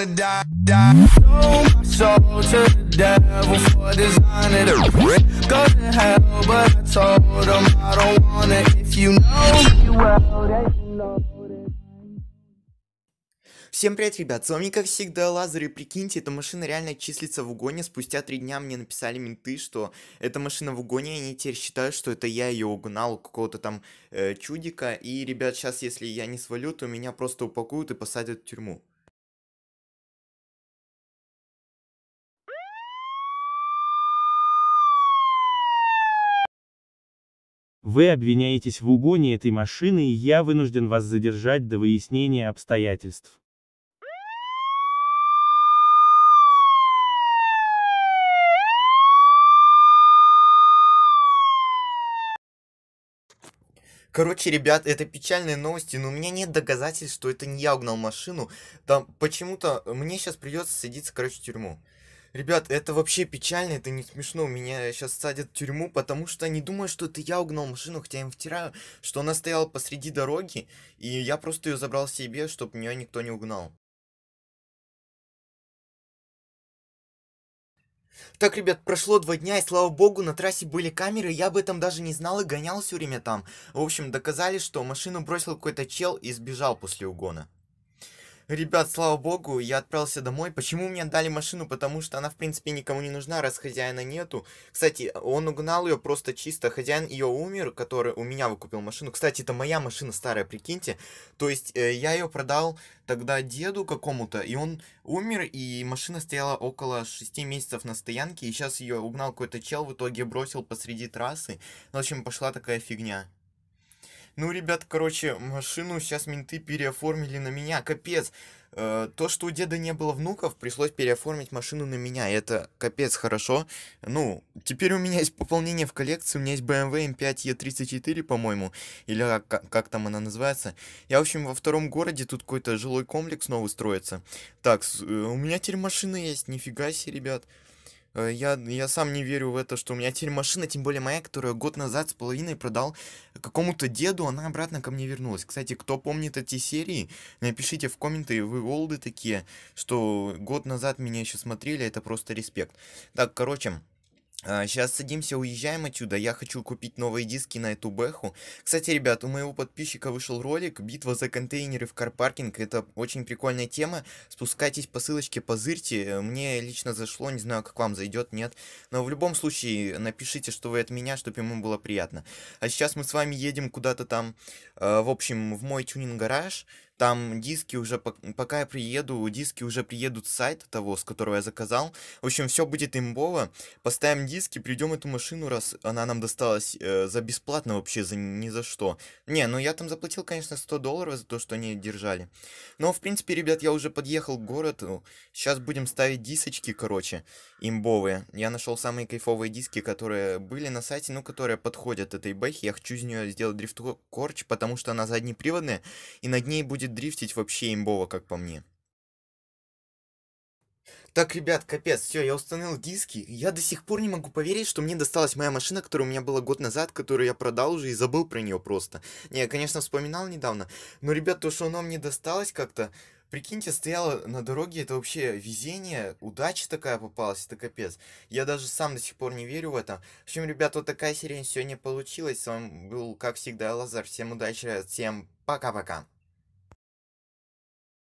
wanna die, die. Sold my soul to the devil for designing to go to hell, but I told him I don't wanna. If you know me well, Всем привет, ребят, с вами как всегда Лазер, и прикиньте, эта машина реально числится в угоне, спустя три дня мне написали менты, что эта машина в угоне, и они теперь считают, что это я ее угнал у какого-то там э, чудика, и, ребят, сейчас, если я не свалю, то меня просто упакуют и посадят в тюрьму. Вы обвиняетесь в угоне этой машины и я вынужден вас задержать до выяснения обстоятельств. Короче, ребят, это печальные новости, но у меня нет доказательств, что это не я угнал машину. Там почему-то мне сейчас придется садиться, короче, в тюрьму. Ребят, это вообще печально, это не смешно. Меня сейчас садят в тюрьму, потому что они думают, что это я угнал машину, хотя я им втираю, что она стояла посреди дороги, и я просто ее забрал себе, чтобы меня никто не угнал. Так, ребят, прошло два дня, и слава богу, на трассе были камеры, я об этом даже не знал и гонял все время там. В общем, доказали, что машину бросил какой-то чел и сбежал после угона. Ребят, слава богу, я отправился домой. Почему мне дали машину? Потому что она, в принципе, никому не нужна, раз хозяина нету. Кстати, он угнал ее просто чисто. Хозяин ее умер, который у меня выкупил машину. Кстати, это моя машина старая, прикиньте. То есть, э, я ее продал тогда деду какому-то, и он умер, и машина стояла около 6 месяцев на стоянке, и сейчас ее угнал какой-то чел, в итоге бросил посреди трассы. Ну, в общем, пошла такая фигня. Ну, ребят, короче, машину сейчас менты переоформили на меня, капец. Э, то, что у деда не было внуков, пришлось переоформить машину на меня, это капец хорошо. Ну, теперь у меня есть пополнение в коллекции, у меня есть BMW M5 E34, по-моему, или как, как там она называется. Я, в общем, во втором городе, тут какой-то жилой комплекс новый строится. Так, э, у меня теперь машина есть, нифига себе, ребят. Э, я, я сам не верю в это, что у меня теперь машина, тем более моя, которую год назад с половиной продал какому-то деду, она обратно ко мне вернулась. Кстати, кто помнит эти серии, напишите в комменты, вы олды такие, что год назад меня еще смотрели, это просто респект. Так, короче, Сейчас а, садимся, уезжаем отсюда. Я хочу купить новые диски на эту бэху. Кстати, ребят, у моего подписчика вышел ролик «Битва за контейнеры в карпаркинг». Это очень прикольная тема. Спускайтесь по ссылочке, позырьте. Мне лично зашло, не знаю, как вам зайдет, нет. Но в любом случае, напишите, что вы от меня, чтобы ему было приятно. А сейчас мы с вами едем куда-то там, э, в общем, в мой тюнинг-гараж. Там диски уже, пока я приеду, диски уже приедут с сайта того, с которого я заказал. В общем, все будет имбово. Поставим диски, придем эту машину, раз она нам досталась э, за бесплатно вообще, за ни за что. Не, ну я там заплатил, конечно, 100 долларов за то, что они держали. Но, в принципе, ребят, я уже подъехал к городу. Сейчас будем ставить дисочки, короче, имбовые. Я нашел самые кайфовые диски, которые были на сайте, ну, которые подходят этой бэхе. Я хочу из нее сделать дрифт-корч, потому что она заднеприводная, и над ней будет будет дрифтить вообще имбово, как по мне. Так, ребят, капец, все, я установил диски. Я до сих пор не могу поверить, что мне досталась моя машина, которая у меня была год назад, которую я продал уже и забыл про нее просто. Не, я, конечно, вспоминал недавно, но, ребят, то, что она мне досталась как-то... Прикиньте, стояла на дороге, это вообще везение, удача такая попалась, это капец. Я даже сам до сих пор не верю в это. В общем, ребят, вот такая серия сегодня получилась. С вами был, как всегда, Лазар. Всем удачи, всем пока-пока.